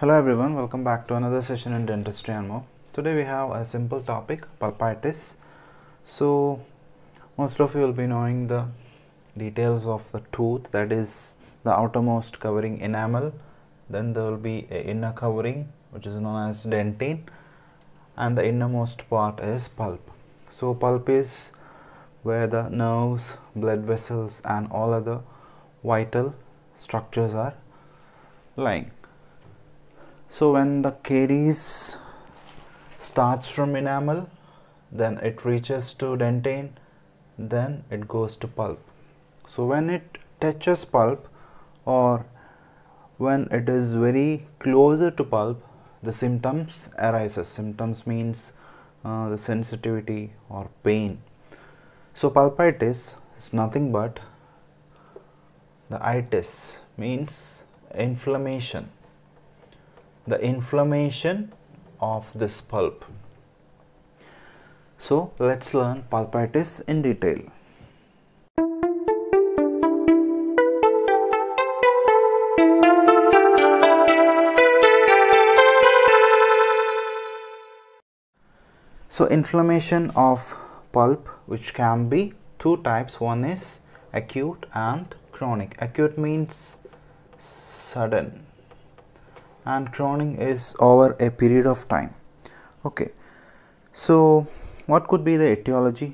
Hello everyone, welcome back to another session in dentistry and more. Today we have a simple topic, pulpitis. So most of you will be knowing the details of the tooth that is the outermost covering enamel. Then there will be a inner covering which is known as dentine and the innermost part is pulp. So pulp is where the nerves, blood vessels and all other vital structures are lying so when the caries starts from enamel then it reaches to dentine then it goes to pulp so when it touches pulp or when it is very closer to pulp the symptoms arises symptoms means uh, the sensitivity or pain so pulpitis is nothing but the itis means inflammation the inflammation of this pulp. So let's learn pulpitis in detail. So inflammation of pulp which can be two types one is acute and chronic. Acute means sudden and crowning is over a period of time okay so what could be the etiology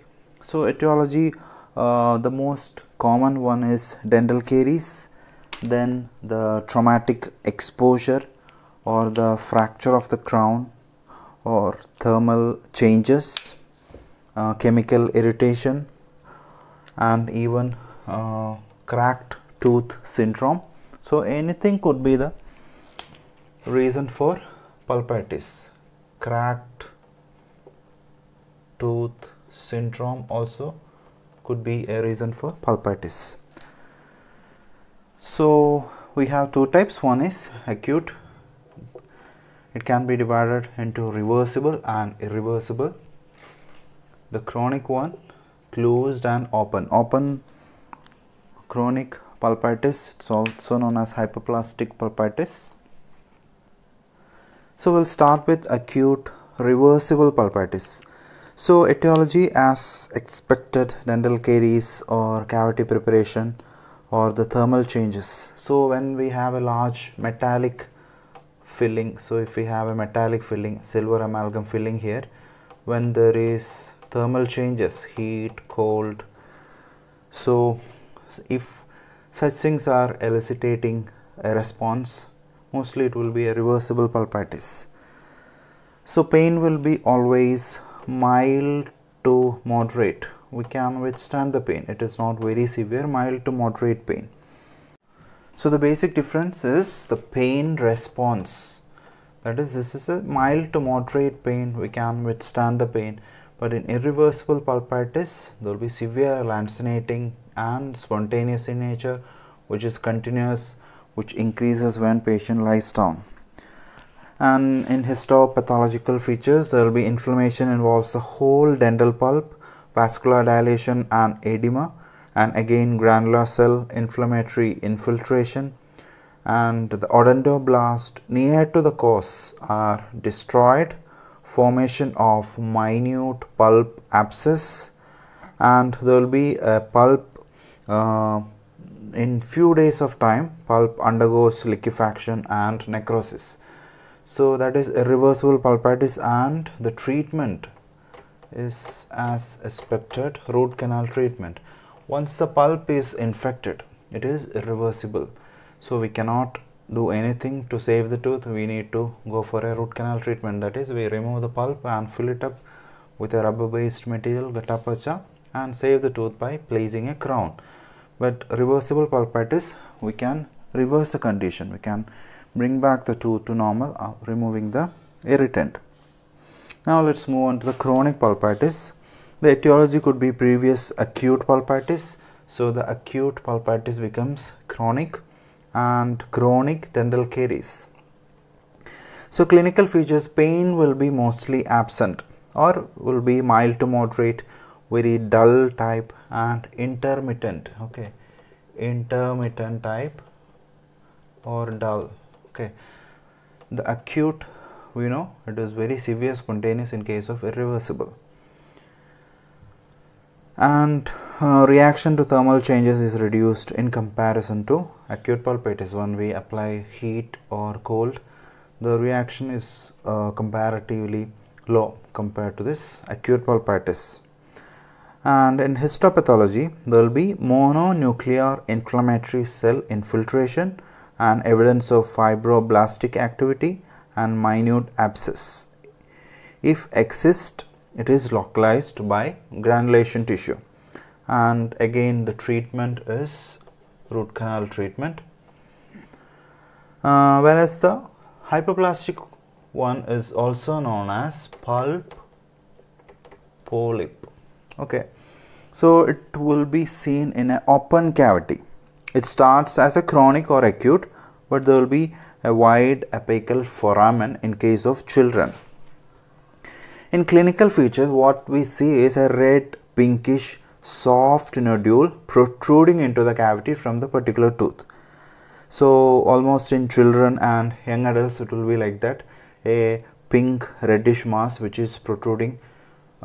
so etiology uh, the most common one is dental caries then the traumatic exposure or the fracture of the crown or thermal changes uh, chemical irritation and even uh, cracked tooth syndrome so anything could be the reason for pulpitis cracked tooth syndrome also could be a reason for pulpitis so we have two types one is acute it can be divided into reversible and irreversible the chronic one closed and open open chronic pulpitis it's also known as hyperplastic pulpitis so we'll start with acute reversible pulpitis. So etiology as expected dental caries or cavity preparation or the thermal changes. So when we have a large metallic filling, so if we have a metallic filling, silver amalgam filling here, when there is thermal changes, heat, cold, so if such things are eliciting a response mostly it will be a reversible pulpitis so pain will be always mild to moderate we can withstand the pain it is not very severe mild to moderate pain so the basic difference is the pain response that is this is a mild to moderate pain we can withstand the pain but in irreversible pulpitis there will be severe lancinating and spontaneous in nature which is continuous which increases when patient lies down and in histopathological features there will be inflammation involves the whole dental pulp vascular dilation and edema and again granular cell inflammatory infiltration and the odontoblast near to the cause are destroyed formation of minute pulp abscess and there will be a pulp uh, in few days of time pulp undergoes liquefaction and necrosis so that is irreversible pulpitis and the treatment is as expected root canal treatment once the pulp is infected it is irreversible so we cannot do anything to save the tooth we need to go for a root canal treatment that is we remove the pulp and fill it up with a rubber based material gutta percha and save the tooth by placing a crown but reversible pulpitis we can reverse the condition we can bring back the tooth to normal uh, removing the irritant now let's move on to the chronic pulpitis the etiology could be previous acute pulpitis so the acute pulpitis becomes chronic and chronic dental caries so clinical features pain will be mostly absent or will be mild to moderate very dull type and intermittent okay intermittent type or dull okay the acute we know it is very severe spontaneous in case of irreversible and uh, reaction to thermal changes is reduced in comparison to acute pulpitis when we apply heat or cold the reaction is uh, comparatively low compared to this acute pulpitis and in histopathology there will be mononuclear inflammatory cell infiltration and evidence of fibroblastic activity and minute abscess if exist it is localized by granulation tissue and again the treatment is root canal treatment uh, whereas the hyperplastic one is also known as pulp polyp okay so it will be seen in an open cavity it starts as a chronic or acute but there will be a wide apical foramen in case of children in clinical features what we see is a red pinkish soft nodule protruding into the cavity from the particular tooth so almost in children and young adults it will be like that a pink reddish mass which is protruding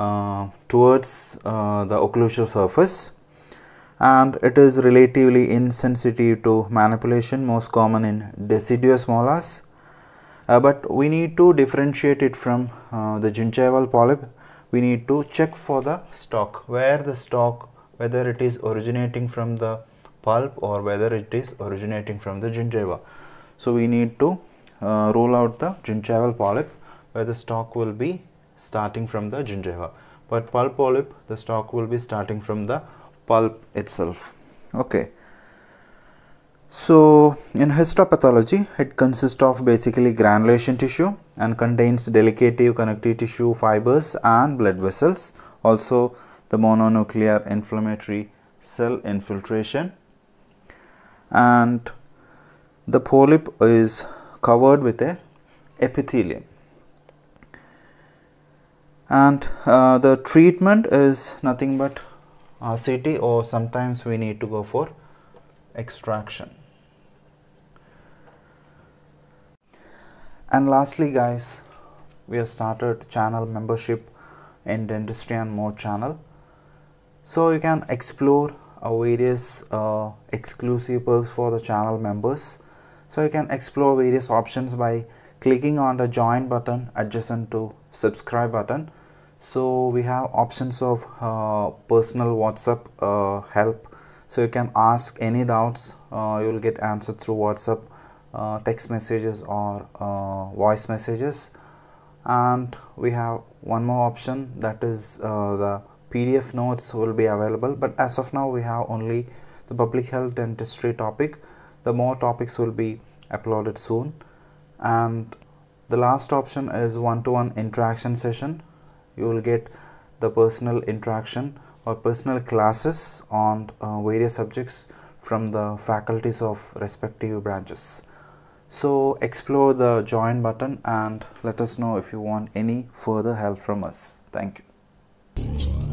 uh, towards uh, the occlusal surface and it is relatively insensitive to manipulation most common in deciduous molars uh, but we need to differentiate it from uh, the gingival polyp we need to check for the stalk where the stalk whether it is originating from the pulp or whether it is originating from the gingiva so we need to uh, rule out the gingival polyp where the stalk will be starting from the gingiva but pulp polyp the stalk will be starting from the pulp itself okay so in histopathology it consists of basically granulation tissue and contains delicate connective tissue fibers and blood vessels also the mononuclear inflammatory cell infiltration and the polyp is covered with a epithelium and uh, the treatment is nothing but RCT or sometimes we need to go for extraction. And lastly guys, we have started channel membership in dentistry and more channel. So you can explore our various uh, exclusive perks for the channel members. So you can explore various options by clicking on the join button adjacent to subscribe button so we have options of uh, personal whatsapp uh, help so you can ask any doubts uh, you will get answered through whatsapp uh, text messages or uh, voice messages and we have one more option that is uh, the pdf notes will be available but as of now we have only the public health dentistry topic the more topics will be uploaded soon and the last option is one to -one interaction session you will get the personal interaction or personal classes on uh, various subjects from the faculties of respective branches so explore the join button and let us know if you want any further help from us thank you